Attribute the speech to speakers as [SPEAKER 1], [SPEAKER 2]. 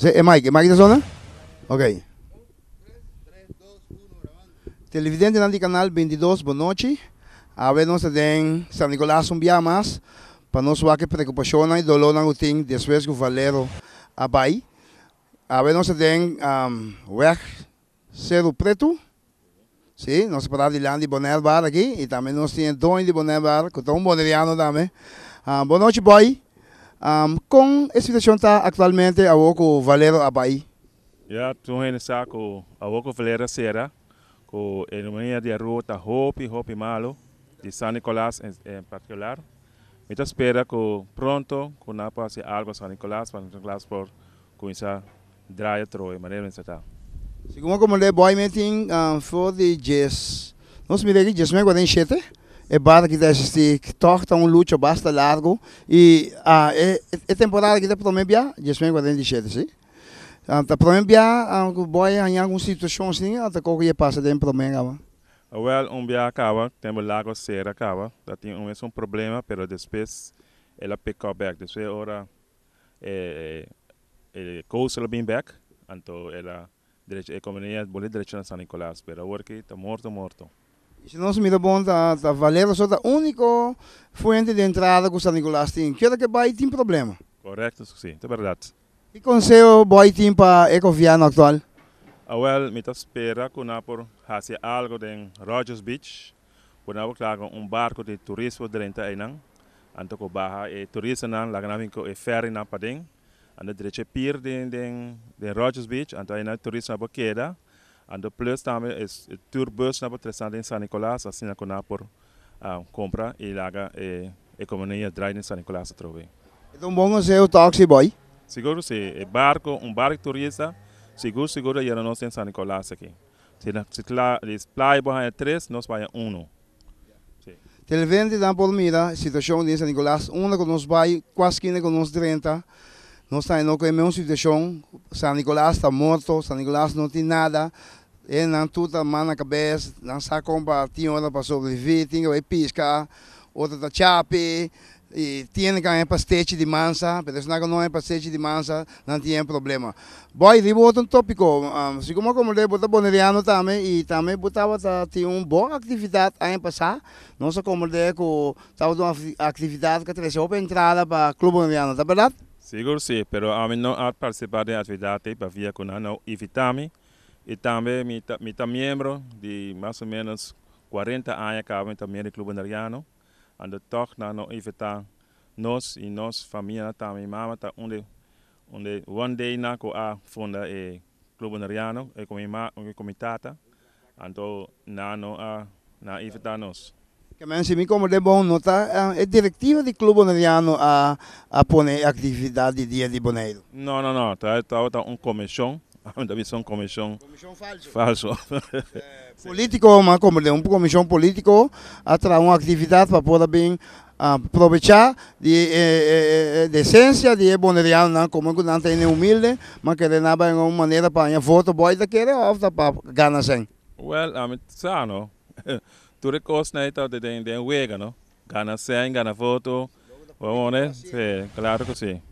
[SPEAKER 1] Sí, es é Mike, Mike de zona. Ok. Televidente Nandi Canal 22, boa noite. A ver, nós temos São Nicolás um dia mais. Para nós, o que preocupação e dolor não tem, que o Valero vai. A ver, nós temos um, Werk Cerro Preto. Sim, sí, nós paramos de lá de Bonaire Bar aqui. E também nós temos Don de Bonaire Bar, que estão um boneriano também. Um, ah, boa noite, boy. Um, com a situação está atualmente a Oco Valero Abai?
[SPEAKER 2] Já, estou em sabe que a Oco Valero será com a economia de rota Hope, Hope Malo, de São Nicolás em, em particular. Muita espera que pronto, que na passe algo São Nicolás, para São Nicolás por começar a a troia, maneira que está.
[SPEAKER 1] Segundo como le boy meeting um, for the jazz, nós me diga que jazz me guarda em chete? é barra que deixa se que torta um lucho bastante largo e a ah, é, é temporada que dá para membia já se enquadra é de cheio sim anta para membia o boy em algumas situações, assim anta ah, qual que passa dentro para membia
[SPEAKER 2] well um bia acaba temos lago serra acaba tá tem um mesmo é problema pero depois ela pick up back depois ora é é, é ela bem back então ela é como direito economia bolet direito na San Nicolás pero agora que tá
[SPEAKER 1] morto morto se nós miramos da, da Valera, só da única fonte de entrada que São Nicolás tem. Que que vai tem problema.
[SPEAKER 2] Correto, sim, é verdade.
[SPEAKER 1] E conselho vai tem para Ecoviano atual?
[SPEAKER 2] Ah, well, me espera que nós por fazer algo em Rogers Beach, que nós claro um barco de turismo de renta aí não, anto que barra e eh, turista não, lá que nós vinco e eh, ferry não para dentro, anto direito pir de de Rogers Beach, anto aí não turista não Ando plus es tour eh, turbos na patrocínio San San Nicolás, así na cona por uh, compra e laga e eh, economia dry em São Nicolás também.
[SPEAKER 1] Então bom é o taxi boy.
[SPEAKER 2] Seguro se el eh, barco, un barco turista, seguro seguro ya no en San Nicolás si la, na se lá les play boa é uno. nós vai um.
[SPEAKER 1] Televente dan por mira, situação de San Nicolás, con nos nós vai quase con nos 30 no está en una situación, San Nicolás está muerto, San Nicolás no tiene nada, E não tudo mão na cabeça, não sabe comprar, tinha hora para sobreviver, tinha que pisca, outra da chape, e tinha que ir para stage de mansa, mas se não é para stage de mansa, não tinha problema. Bom, e outro tópico, assim se como eu lhe botar boneriano também, e também botava tá, tinha uma boa atividade aí passar, não só como lhe é que tá, estava uma atividade que trazia outra entrada para o clube boneriano, tá verdade?
[SPEAKER 2] Seguro sim, mas a mim não participar de atividade para via com não evitar-me, e também, me, me membro de mais ou menos 40 anos que eu também no Clube Andariano. E toch, na não nós e nós, família, também, mama, tá onde, onde one day na que eu funda e eh, Clube Andariano, e eh, com minha com minha tata. Então, na não a, na nós.
[SPEAKER 1] Que mensen me como de bom nota, é ah, diretiva do Clube Bonaiano a a poner atividade dia de Boneiro.
[SPEAKER 2] Não, não, não, tá tá, tá uma comissão também são comissão, comissão falso. falso. É,
[SPEAKER 1] político, uma, como um comissão político, atrai uma atividade para poder bem ah, aproveitar de eh, eh, decência, de bonarial, não, como que não tem humilde, mas que de uma maneira, para a voto, boy, daquele, ofta para ganhar sem.
[SPEAKER 2] Well, I'm sano. Tu recorres, na então, de tem wega, não? Ganhar sem, ganhar voto, vamos, né? Sim, claro que sim.